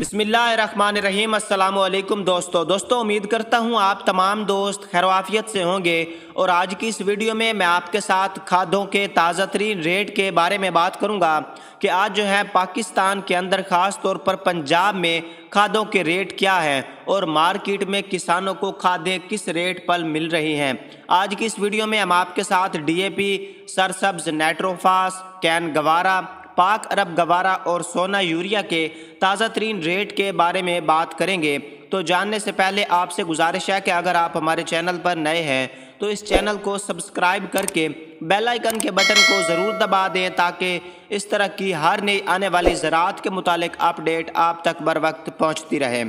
बिसमीम अल्लाम दोस्तों दोस्तों उम्मीद करता हूँ आप तमाम दोस्त खैरवाफियत से होंगे और आज की इस वीडियो में मैं आपके साथ खादों के ताज़ा तरीन रेट के बारे में बात करूँगा कि आज जो है पाकिस्तान के अंदर ख़ास तौर पर पंजाब में खादों के रेट क्या हैं और मार्केट में किसानों को खादें किस रेट पर मिल रही हैं आज की इस वीडियो में हम आपके साथ D A P Sarsabz Nitrophos CAN गवारा पाक अरब गवारा और सोना यूरिया के ताज़ा तरीन रेट के बारे में बात करेंगे तो जानने से पहले आपसे गुजारिश है कि अगर आप हमारे चैनल पर नए हैं तो इस चैनल को सब्सक्राइब करके बेल आइकन के बटन को ज़रूर दबा दें ताकि इस तरह की हर नई आने वाली ज़रात के मुतालिक अपडेट आप तक बर वक्त पहुँचती रहे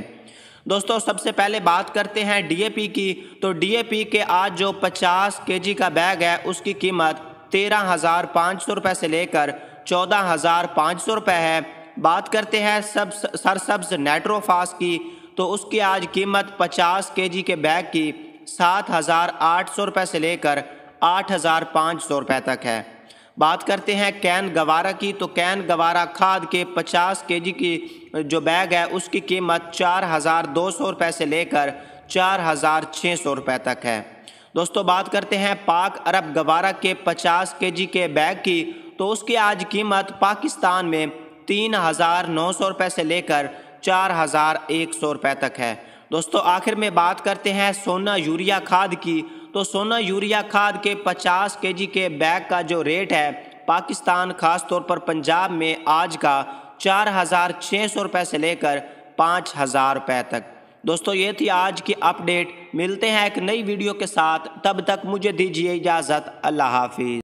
दोस्तों सबसे पहले बात करते हैं डीएपी की तो डीएपी के आज जो 50 केजी का बैग है उसकी कीमत तेरह हज़ार पाँच सौ रुपये से लेकर चौदह हज़ार पाँच सौ रुपये है बात करते हैं सब सरसब्ज नेट्रोफास की तो उसकी आज कीमत पचास के जी के बैग की सात हज़ार आठ सौ रुपये से लेकर आठ हज़ार पाँच सौ रुपये तक है बात करते हैं कैन गवारा की तो कैन गवारा खाद के पचास के जी की जो बैग है उसकी कीमत चार हज़ार दो सौ रुपये से लेकर चार हज़ार छः सौ रुपये तक है दोस्तों बात करते हैं पाक अरब गवारा के पचास के जी के बैग की तो उसकी आज कीमत पाकिस्तान में तीन हज़ार नौ सौ रुपये से लेकर चार हज़ार एक सौ रुपये तक है दोस्तों आखिर में बात करते हैं सोना यूरिया खाद की तो सोना यूरिया खाद के के जी के बैग का जो रेट है पाकिस्तान खास तौर पर पंजाब में आज का चार हज़ार छः सौ रुपये से लेकर पाँच हज़ार रुपये तक दोस्तों ये थी आज की अपडेट मिलते हैं एक नई वीडियो के साथ तब तक मुझे दीजिए इजाज़त अल्लाह हाफिज़